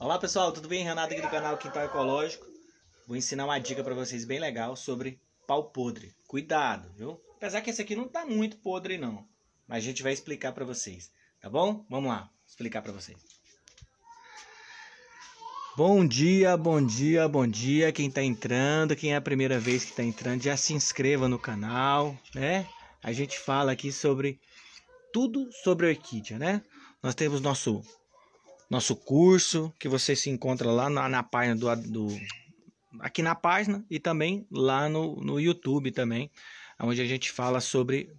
Olá pessoal, tudo bem? Renato aqui do canal Quintal Ecológico. Vou ensinar uma dica para vocês bem legal sobre pau podre. Cuidado, viu? Apesar que esse aqui não está muito podre não, mas a gente vai explicar para vocês, tá bom? Vamos lá, explicar para vocês. Bom dia, bom dia, bom dia quem está entrando, quem é a primeira vez que está entrando, já se inscreva no canal, né? A gente fala aqui sobre tudo sobre orquídea, né? Nós temos nosso nosso curso, que você se encontra lá na, na página do, do, aqui na página e também lá no, no YouTube também, onde a gente fala sobre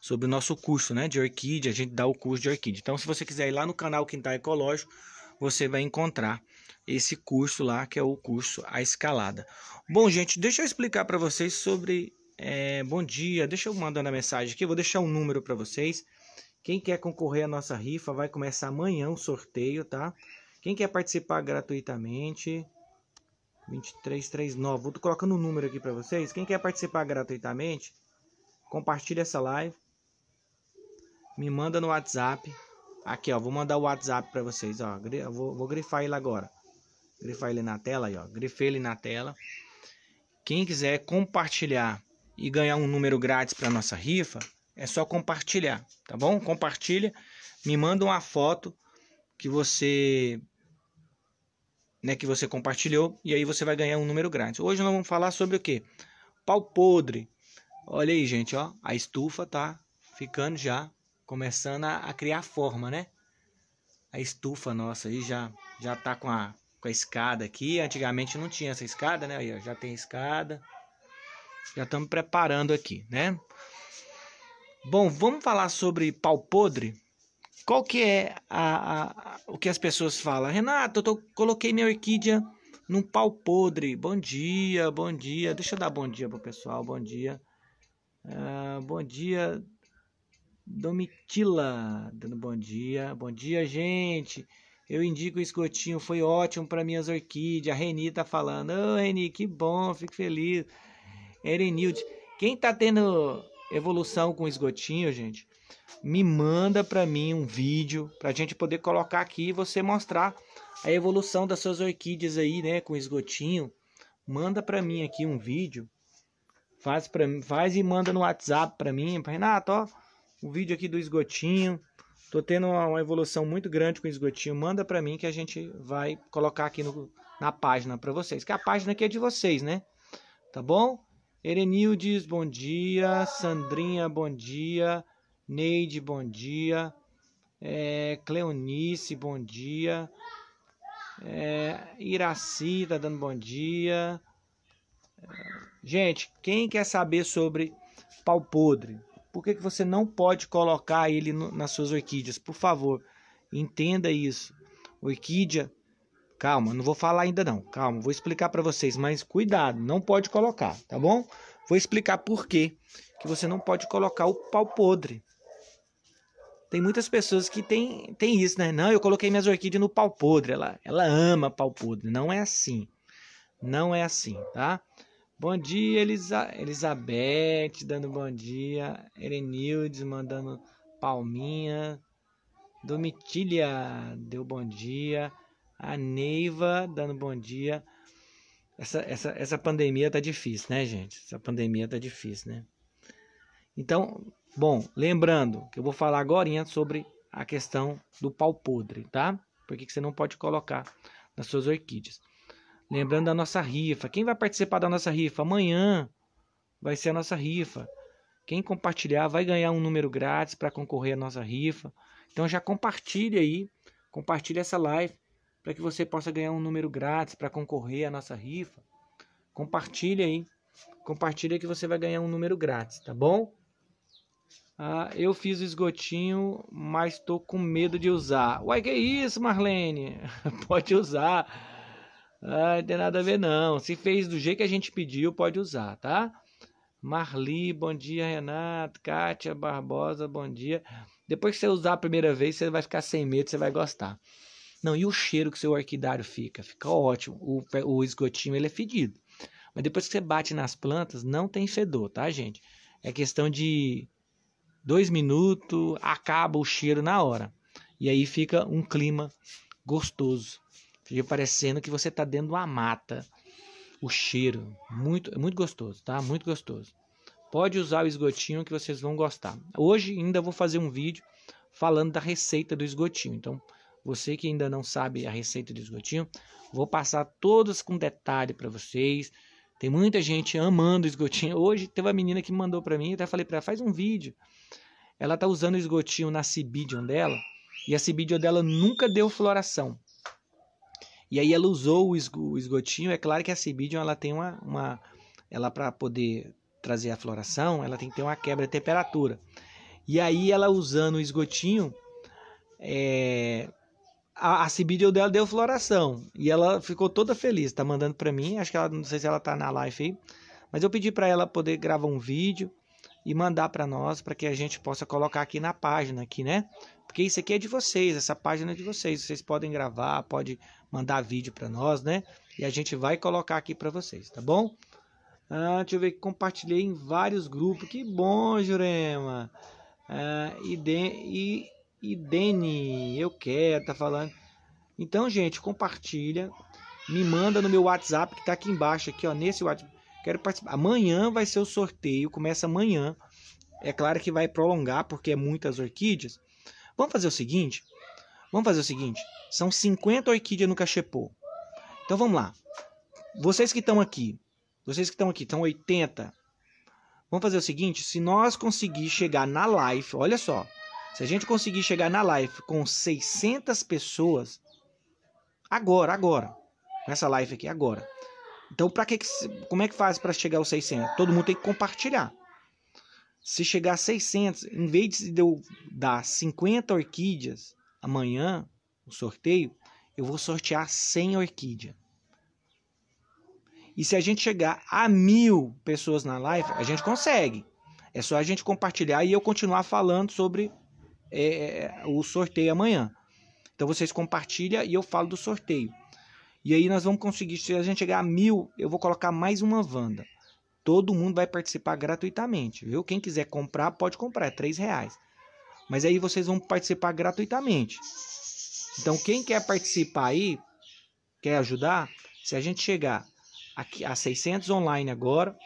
sobre o nosso curso, né, de orquídea, a gente dá o curso de orquídea. Então, se você quiser ir lá no canal Quintal Ecológico, você vai encontrar esse curso lá, que é o curso A Escalada. Bom, gente, deixa eu explicar para vocês sobre é, bom dia. Deixa eu mandar a mensagem aqui, vou deixar um número para vocês. Quem quer concorrer à nossa rifa vai começar amanhã o sorteio, tá? Quem quer participar gratuitamente, 2339. Vou colocando o um número aqui para vocês. Quem quer participar gratuitamente, compartilha essa live. Me manda no WhatsApp. Aqui, ó, vou mandar o WhatsApp para vocês, ó. Vou, vou, grifar ele agora. Grifar ele na tela, aí, ó. Grifei ele na tela. Quem quiser compartilhar e ganhar um número grátis para nossa rifa, é só compartilhar, tá bom? Compartilha, me manda uma foto que você né, que você compartilhou e aí você vai ganhar um número grande. Hoje nós vamos falar sobre o que? Pau podre. Olha aí, gente, ó, a estufa tá ficando já começando a, a criar forma, né? A estufa nossa aí já já tá com a com a escada aqui. Antigamente não tinha essa escada, né? Aí, ó, já tem escada. Já estamos preparando aqui, né? Bom, vamos falar sobre pau podre? Qual que é a, a, o que as pessoas falam? Renato, eu tô, coloquei minha orquídea num pau podre. Bom dia, bom dia. Deixa eu dar bom dia pro pessoal. Bom dia. Uh, bom dia, Domitila. Dando bom dia. Bom dia, gente. Eu indico o escotinho. foi ótimo para minhas orquídeas. A Reni tá falando. Ô, oh, Reni, que bom, fico feliz. Erenilde, quem tá tendo Evolução com esgotinho, gente. Me manda para mim um vídeo pra gente poder colocar aqui e você mostrar a evolução das suas orquídeas aí, né, com esgotinho. Manda para mim aqui um vídeo. Faz para faz e manda no WhatsApp para mim, Renato, ó, o vídeo aqui do esgotinho. Tô tendo uma, uma evolução muito grande com esgotinho. Manda para mim que a gente vai colocar aqui no, na página para vocês. Que a página aqui é de vocês, né? Tá bom? Erenildes, bom dia. Sandrinha, bom dia. Neide, bom dia. É, Cleonice, bom dia. É, Iraci tá dando bom dia. Gente, quem quer saber sobre pau podre? Por que, que você não pode colocar ele no, nas suas orquídeas? Por favor, entenda isso. Orquídea Calma, não vou falar ainda não. Calma, vou explicar para vocês, mas cuidado, não pode colocar, tá bom? Vou explicar por quê que você não pode colocar o pau podre. Tem muitas pessoas que tem, tem isso, né? Não, eu coloquei minhas orquídeas no pau podre. Ela, ela ama pau podre. Não é assim. Não é assim, tá? Bom dia, Elisa, Elizabeth, dando bom dia. Erenildes mandando palminha. Domitília, deu bom dia. A Neiva dando bom dia. Essa, essa, essa pandemia tá difícil, né, gente? Essa pandemia tá difícil, né? Então, bom, lembrando que eu vou falar agora sobre a questão do pau podre, tá? Por que, você não pode colocar nas suas orquídeas. Lembrando da nossa rifa. Quem vai participar da nossa rifa? Amanhã vai ser a nossa rifa. Quem compartilhar vai ganhar um número grátis para concorrer à nossa rifa. Então já compartilha aí, compartilha essa live para que você possa ganhar um número grátis para concorrer à nossa rifa. Compartilha aí. Compartilha que você vai ganhar um número grátis, tá bom? Ah, eu fiz o esgotinho, mas estou com medo de usar. Uai, que isso, Marlene? pode usar. Ah, não tem nada a ver, não. Se fez do jeito que a gente pediu, pode usar, tá? Marli, bom dia, Renato. Kátia Barbosa, bom dia. Depois que você usar a primeira vez, você vai ficar sem medo, você vai gostar. Não, e o cheiro que seu orquidário fica? Fica ótimo. O, o esgotinho ele é fedido. Mas depois que você bate nas plantas, não tem fedor, tá, gente? É questão de dois minutos, acaba o cheiro na hora. E aí fica um clima gostoso. Fica parecendo que você está dentro de uma mata. O cheiro, muito, é muito gostoso, tá? Muito gostoso. Pode usar o esgotinho que vocês vão gostar. Hoje ainda vou fazer um vídeo falando da receita do esgotinho. Então, você que ainda não sabe a receita do esgotinho, vou passar todas com detalhe para vocês. Tem muita gente amando esgotinho. Hoje teve uma menina que mandou para mim, eu até falei para ela, faz um vídeo. Ela tá usando o esgotinho na cibidion dela, e a cibidion dela nunca deu floração. E aí ela usou o, esgotinho, é claro que a cibidion ela tem uma, uma ela para poder trazer a floração, ela tem que ter uma quebra de temperatura. E aí ela usando o esgotinho, é, a, a dela deu floração. E ela ficou toda feliz, tá mandando para mim. Acho que ela, não sei se ela tá na live aí. Mas eu pedi para ela poder gravar um vídeo e mandar para nós, para que a gente possa colocar aqui na página, aqui, né? Porque isso aqui é de vocês, essa página é de vocês. Vocês podem gravar, pode mandar vídeo para nós, né? E a gente vai colocar aqui para vocês, tá bom? Ah, deixa eu ver que compartilhei em vários grupos. Que bom, Jurema! Ah, e, de, e e Deni, eu quero, tá falando. Então, gente, compartilha. Me manda no meu WhatsApp que tá aqui embaixo, aqui, ó, nesse WhatsApp. Quero participar. Amanhã vai ser o sorteio, começa amanhã. É claro que vai prolongar, porque é muitas orquídeas. Vamos fazer o seguinte? Vamos fazer o seguinte. São 50 orquídeas no cachepô. Então vamos lá. Vocês que estão aqui, vocês que estão aqui, estão 80. Vamos fazer o seguinte, se nós conseguir chegar na live, olha só, se a gente conseguir chegar na live com 600 pessoas, agora, agora, com essa live aqui, agora. Então, para que, como é que faz para chegar aos 600? Todo mundo tem que compartilhar. Se chegar a 600, em vez de eu dar 50 orquídeas amanhã, o sorteio, eu vou sortear 100 orquídeas. E se a gente chegar a mil pessoas na live, a gente consegue. É só a gente compartilhar e eu continuar falando sobre é, é, o sorteio amanhã. Então vocês compartilham e eu falo do sorteio. E aí nós vamos conseguir, se a gente chegar a mil, eu vou colocar mais uma Wanda. Todo mundo vai participar gratuitamente, viu? Quem quiser comprar, pode comprar, é reais. Mas aí vocês vão participar gratuitamente. Então quem quer participar aí, quer ajudar, se a gente chegar aqui a 600 online agora,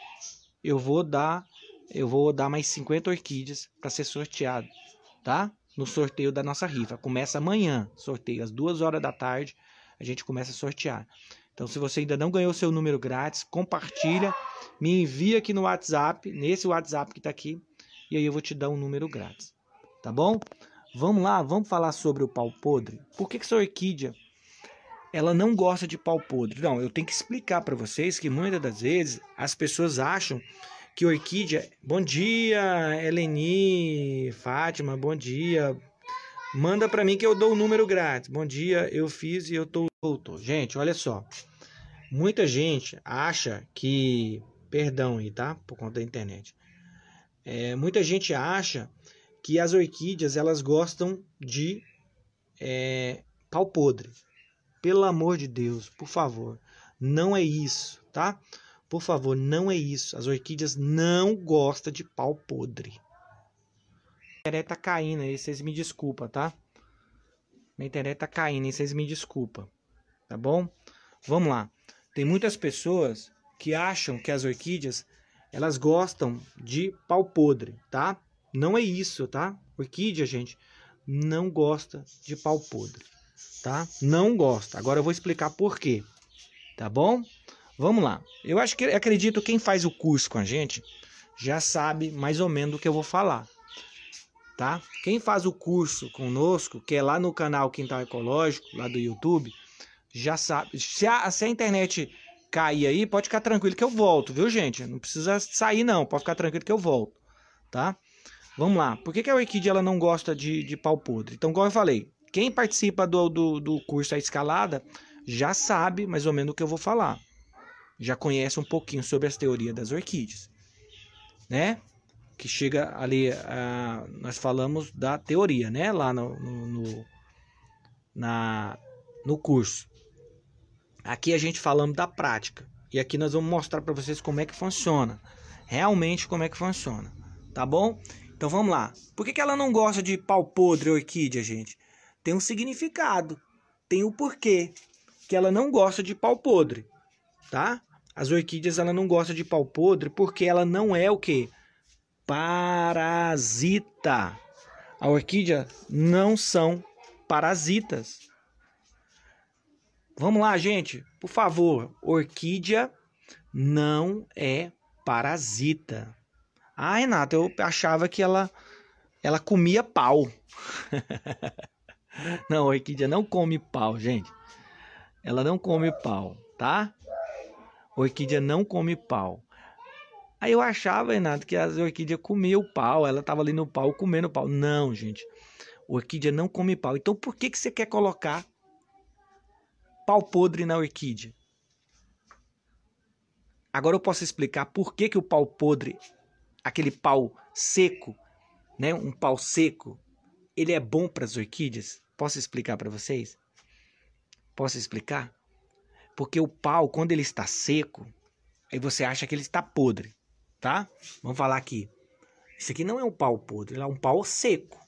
eu vou dar eu vou dar mais 50 orquídeas para ser sorteado tá? No sorteio da nossa rifa. Começa amanhã, sorteio às duas horas da tarde, a gente começa a sortear. Então, se você ainda não ganhou seu número grátis, compartilha, me envia aqui no WhatsApp, nesse WhatsApp que está aqui, e aí eu vou te dar um número grátis, tá bom? Vamos lá, vamos falar sobre o pau podre. Por que, que essa orquídea ela não gosta de pau podre? Não, eu tenho que explicar para vocês que muitas das vezes as pessoas acham que orquídea. Bom dia, Eleni, Fátima, bom dia. Manda para mim que eu dou o um número grátis. Bom dia, eu fiz e eu tô voltou. Gente, olha só. Muita gente acha que, perdão aí, tá? Por conta da internet. É, muita gente acha que as orquídeas elas gostam de é, pau podre. Pelo amor de Deus, por favor, não é isso, tá? Por favor, não é isso. As orquídeas não gostam de pau podre. A internet tá caindo aí, vocês me desculpa, tá? Minha internet tá caindo aí, vocês me desculpa. Tá bom? Vamos lá. Tem muitas pessoas que acham que as orquídeas elas gostam de pau podre, tá? Não é isso, tá? Orquídea, gente, não gosta de pau podre, tá? Não gosta. Agora eu vou explicar por quê, tá bom? Vamos lá. Eu acho que acredito quem faz o curso com a gente já sabe mais ou menos o que eu vou falar. Tá? Quem faz o curso conosco, que é lá no canal Quintal Ecológico, lá do YouTube, já sabe. Se a, se a internet cair aí, pode ficar tranquilo que eu volto, viu, gente? Não precisa sair não, pode ficar tranquilo que eu volto, tá? Vamos lá. Por que, que a Wikidia ela não gosta de, de pau podre? Então, como eu falei, quem participa do, do, do curso A Escalada já sabe mais ou menos o que eu vou falar já conhece um pouquinho sobre as teorias das orquídeas, né? Que chega ali, a, nós falamos da teoria, né? Lá no, no, no, na, no curso. Aqui a gente falamos da prática. E aqui nós vamos mostrar para vocês como é que funciona. Realmente como é que funciona. Tá bom? Então vamos lá. Por que, que ela não gosta de pau podre orquídea, gente? Tem um significado. Tem o um porquê que ela não gosta de pau podre tá? As orquídeas ela não gosta de pau podre porque ela não é o que parasita. A orquídea não são parasitas. Vamos lá, gente, por favor, orquídea não é parasita. Ah, Renata, eu achava que ela ela comia pau. não, a orquídea não come pau, gente. Ela não come pau, tá? Orquídea não come pau. Aí eu achava, Renato, que as orquídeas comiam o pau, ela estava ali no pau comendo pau. Não, gente. Orquídea não come pau. Então por que, que você quer colocar pau podre na orquídea? Agora eu posso explicar por que, que o pau podre, aquele pau seco, né, um pau seco, ele é bom para as orquídeas? Posso explicar para vocês? Posso explicar? Porque o pau, quando ele está seco, aí você acha que ele está podre, tá? Vamos falar aqui. Isso aqui não é um pau podre, é um pau seco.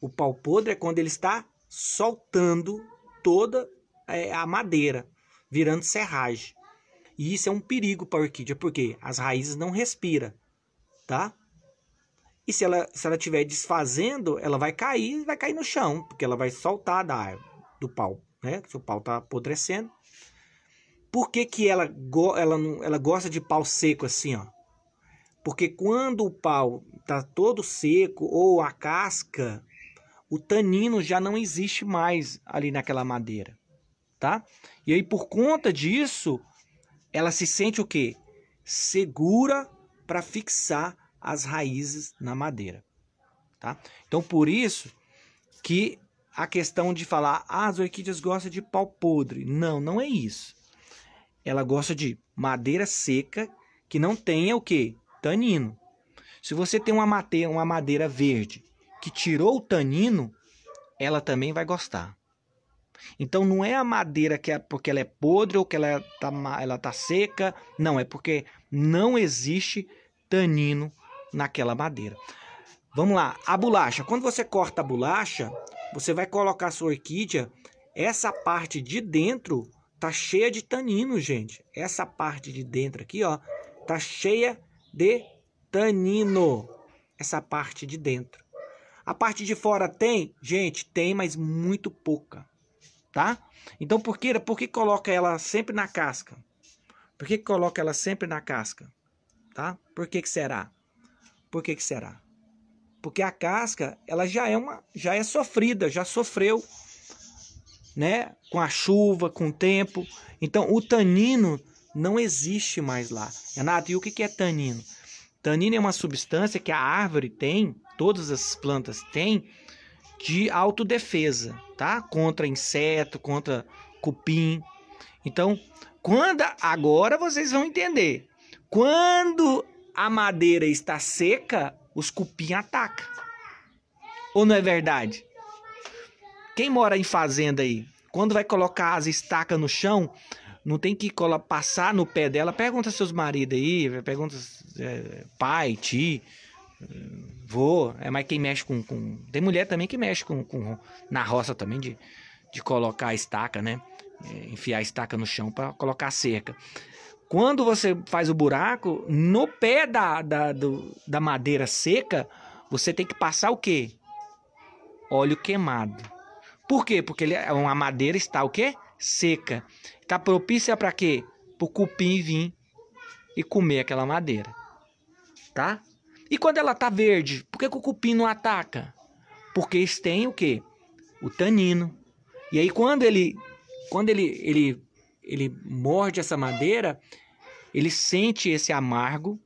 O pau podre é quando ele está soltando toda é, a madeira, virando serragem. E isso é um perigo para a orquídea, porque as raízes não respiram, tá? E se ela se ela estiver desfazendo, ela vai cair, vai cair no chão, porque ela vai soltar da do pau, né? Se o pau está apodrecendo, por que, que ela, go ela, ela gosta de pau seco assim, ó? Porque quando o pau tá todo seco ou a casca, o tanino já não existe mais ali naquela madeira, tá? E aí por conta disso, ela se sente o quê? Segura para fixar as raízes na madeira, tá? Então por isso que a questão de falar ah, as orquídeas gostam de pau podre, não, não é isso ela gosta de madeira seca que não tenha o que? Tanino. Se você tem uma madeira, uma madeira verde que tirou o tanino, ela também vai gostar. Então não é a madeira que é porque ela é podre ou que ela está ela tá seca, não, é porque não existe tanino naquela madeira. Vamos lá, a bolacha. Quando você corta a bolacha, você vai colocar a sua orquídea, essa parte de dentro Tá cheia de tanino, gente. Essa parte de dentro aqui, ó, tá cheia de tanino. Essa parte de dentro. A parte de fora tem? Gente, tem, mas muito pouca, tá? Então, por que, por que coloca ela sempre na casca? Por que, que coloca ela sempre na casca? Tá? Por que, que será? Por que, que será? Porque a casca, ela já é uma, já é sofrida, já sofreu né? Com a chuva, com o tempo. Então o tanino não existe mais lá. Renato, e o que é tanino? Tanino é uma substância que a árvore tem, todas as plantas têm, de autodefesa, tá? Contra inseto, contra cupim. Então, quando agora vocês vão entender. Quando a madeira está seca, os cupim atacam. Ou não é verdade? Quem mora em fazenda aí, quando vai colocar as estacas no chão, não tem que colar, passar no pé dela. Pergunta seus maridos aí, pergunta é, pai, tio, vô. É mais quem mexe com, com, Tem mulher também que mexe com, com na roça também de, de colocar a estaca, né? É, enfiar a estaca no chão para colocar a cerca. Quando você faz o buraco, no pé da, da, do, da madeira seca, você tem que passar o quê? Óleo queimado. Por quê? Porque ele, é a madeira está o quê? Seca. Está propícia para quê? Para o cupim vir e comer aquela madeira. Tá? E quando ela está verde, por que, que o cupim não ataca? Porque eles têm o quê? O tanino. E aí quando ele quando ele, ele, ele morde essa madeira, ele sente esse amargo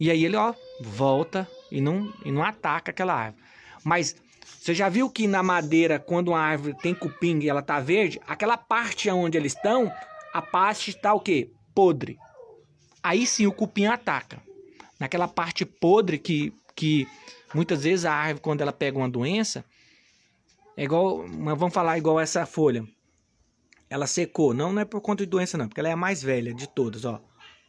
e aí ele ó, volta e não, e não ataca aquela árvore. Mas você já viu que na madeira, quando uma árvore tem cupim e ela tá verde, aquela parte onde eles estão, a parte está o quê? Podre. Aí sim o cupim ataca. Naquela parte podre que, que muitas vezes a árvore, quando ela pega uma doença, é igual, vamos falar igual essa folha. Ela secou, não, não é por conta de doença não, porque ela é a mais velha de todas, ó.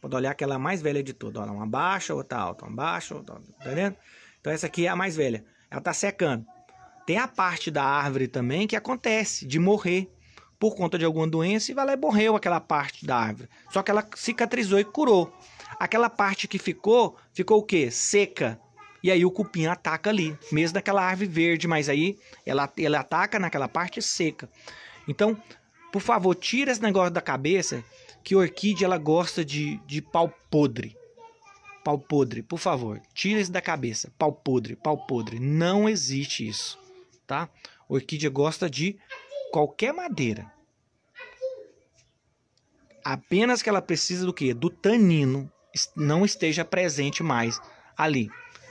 Pode olhar que ela é a mais velha de todas, Olha uma baixa, outra alta, uma baixa, outra, tá vendo? Então essa aqui é a mais velha. Ela tá secando. Tem a parte da árvore também que acontece de morrer por conta de alguma doença e vai lá e morreu aquela parte da árvore. Só que ela cicatrizou e curou. Aquela parte que ficou, ficou o quê? Seca. E aí o cupim ataca ali, mesmo daquela árvore verde, mas aí ela, ela ataca naquela parte seca. Então, por favor, tira esse negócio da cabeça que orquídea ela gosta de, de pau podre. Pau podre, por favor, tira isso da cabeça. Pau podre, pau podre. Não existe isso tá? Orquídea gosta de qualquer madeira. Apenas que ela precisa do que? Do tanino não esteja presente mais ali.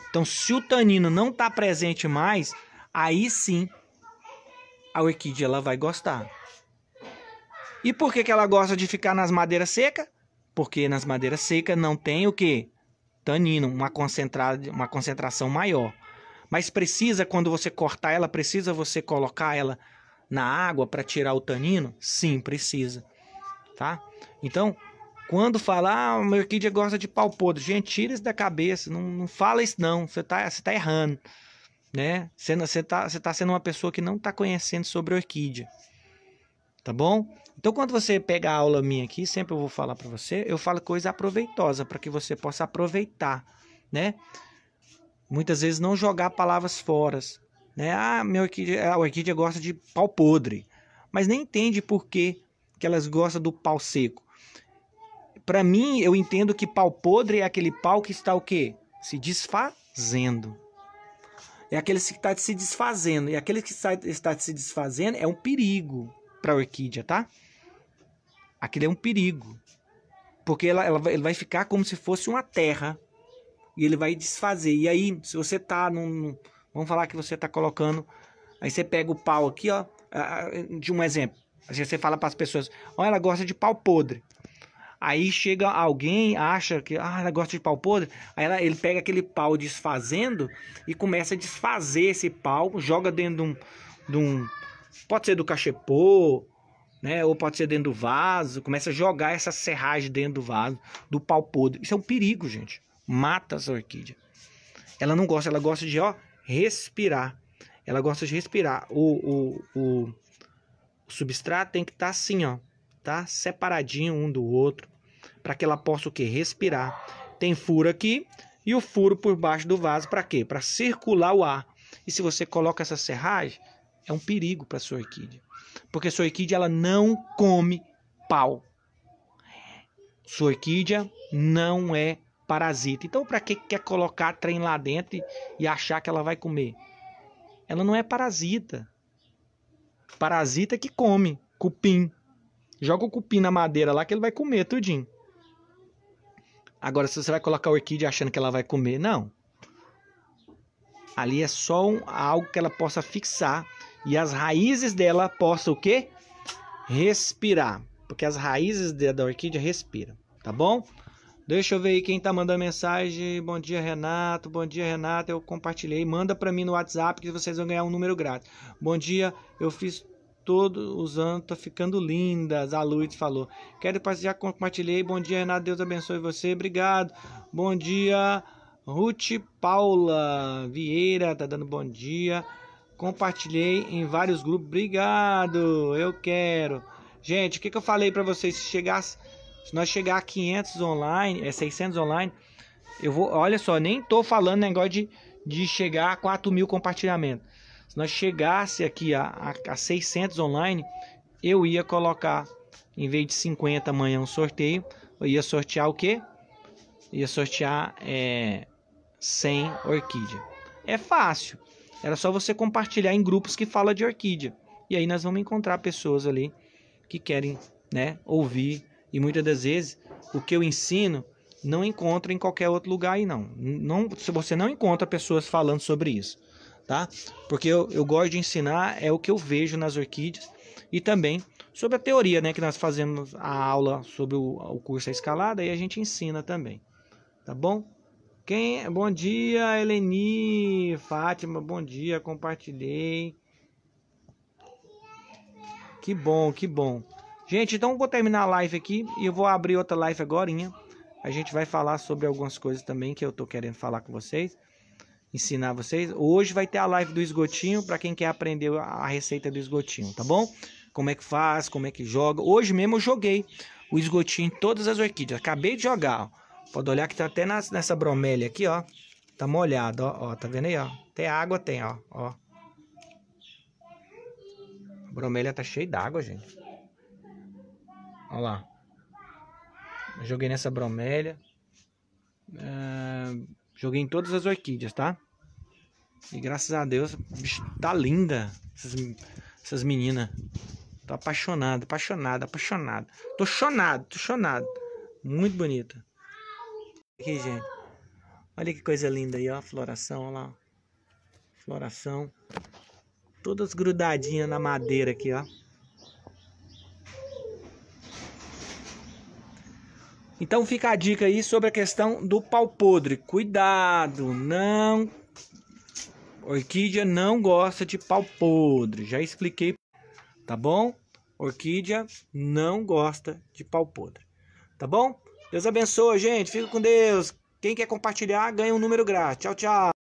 Então, se o tanino não está presente mais, aí sim a orquídea ela vai gostar. E por que, que ela gosta de ficar nas madeiras secas? Porque nas madeiras secas não tem o que? Tanino, uma, concentra... uma concentração maior. Mas precisa, quando você cortar ela, precisa você colocar ela na água para tirar o tanino? Sim, precisa. Tá? Então, quando falar, ah, meu orquídea gosta de pau podre. Gente, tira isso da cabeça. Não, não fala isso, não. Você está você tá errando. Né? Você, você, tá, você tá sendo uma pessoa que não está conhecendo sobre orquídea. Tá bom? Então, quando você pega a aula minha aqui, sempre eu vou falar para você, eu falo coisa aproveitosa para que você possa aproveitar, né? Muitas vezes não jogar palavras fora. Né? Ah, meu orquídea, a ah, orquídea gosta de pau podre. Mas nem entende por que, que elas gostam do pau seco. Para mim, eu entendo que pau podre é aquele pau que está o quê? Se desfazendo. É aquele que está se desfazendo. E aquele que está se desfazendo é um perigo para a orquídea, tá? Aquele é um perigo. Porque ela, ela, vai ficar como se fosse uma terra e ele vai desfazer. E aí, se você tá num. Vamos falar que você tá colocando. Aí você pega o pau aqui, ó. De um exemplo. Aí você fala para as pessoas: Ó, ela gosta de pau podre. Aí chega alguém, acha que ah, ela gosta de pau podre. Aí ela, ele pega aquele pau desfazendo e começa a desfazer esse pau, joga dentro de um. De um pode ser do cachepô, né? Ou pode ser dentro do vaso, começa a jogar essa serragem dentro do vaso, do pau podre. Isso é um perigo, gente mata sua orquídea. Ela não gosta, ela gosta de ó, respirar. Ela gosta de respirar. O, o, o, o substrato tem que estar tá assim, ó, tá? Separadinho um do outro, para que ela possa o quê? Respirar. Tem furo aqui e o furo por baixo do vaso para quê? Para circular o ar. E se você coloca essa serragem, é um perigo para sua orquídea, porque sua orquídea ela não come pau. Sua orquídea não é parasita. Então, para que quer colocar trem lá dentro e achar que ela vai comer? Ela não é parasita. Parasita que come cupim. Joga o cupim na madeira lá que ele vai comer tudinho. Agora, se você vai colocar a orquídea achando que ela vai comer, não. Ali é só um, algo que ela possa fixar e as raízes dela possam o quê? Respirar, porque as raízes da orquídea respiram, tá bom? Deixa eu ver aí quem tá mandando mensagem. Bom dia, Renato. Bom dia, Renato. Eu compartilhei. Manda para mim no WhatsApp que vocês vão ganhar um número grátis. Bom dia, eu fiz todo usando, tá ficando linda. A Luiz falou. Quero participar, compartilhei. Bom dia, Renato. Deus abençoe você. Obrigado. Bom dia, Ruth Paula Vieira. Tá dando bom dia. Compartilhei em vários grupos. Obrigado. Eu quero. Gente, o que, que eu falei para vocês? Se chegasse se nós chegar a 500 online, é 600 online, eu vou, olha só, nem tô falando negócio de, de chegar a 4 mil compartilhamentos. Se nós chegasse aqui a, a, a 600 online, eu ia colocar, em vez de 50 amanhã um sorteio, eu ia sortear o que? Ia sortear é, 100 orquídea. É fácil. Era só você compartilhar em grupos que fala de orquídea. E aí nós vamos encontrar pessoas ali que querem né, ouvir e muitas das vezes o que eu ensino não encontra em qualquer outro lugar aí não. não você não encontra pessoas falando sobre isso, tá? Porque eu, eu gosto de ensinar é o que eu vejo nas orquídeas e também sobre a teoria, né, que nós fazemos a aula sobre o, o curso a escalada e a gente ensina também. Tá bom? Quem, é, bom dia, Eleni, Fátima, bom dia, compartilhei. Que bom, que bom. Gente, então vou terminar a live aqui e eu vou abrir outra live agora. A gente vai falar sobre algumas coisas também que eu tô querendo falar com vocês, ensinar vocês. Hoje vai ter a live do esgotinho para quem quer aprender a receita do esgotinho, tá bom? Como é que faz, como é que joga. Hoje mesmo eu joguei o esgotinho em todas as orquídeas. Acabei de jogar, ó. Pode olhar que tá até nas, nessa bromélia aqui, ó. Tá molhado, ó, ó, tá vendo aí, ó? Até água tem, ó, ó. A bromélia tá cheia d'água, gente. Olha lá. Joguei nessa bromélia. É, joguei em todas as orquídeas, tá? E graças a Deus, bicho, tá linda. Essas, essas meninas. Tô apaixonado, apaixonado, apaixonado. Tô chonado, tô chonado. Muito bonita. Aqui, gente. Olha que coisa linda aí, ó. Floração, olha lá. Floração. Todas grudadinhas na madeira aqui, ó. Então fica a dica aí sobre a questão do pau podre. Cuidado, não orquídea não gosta de pau podre. Já expliquei, tá bom? Orquídea não gosta de pau podre. Tá bom? Deus abençoe, gente. Fica com Deus. Quem quer compartilhar, ganha um número grátis. Tchau, tchau.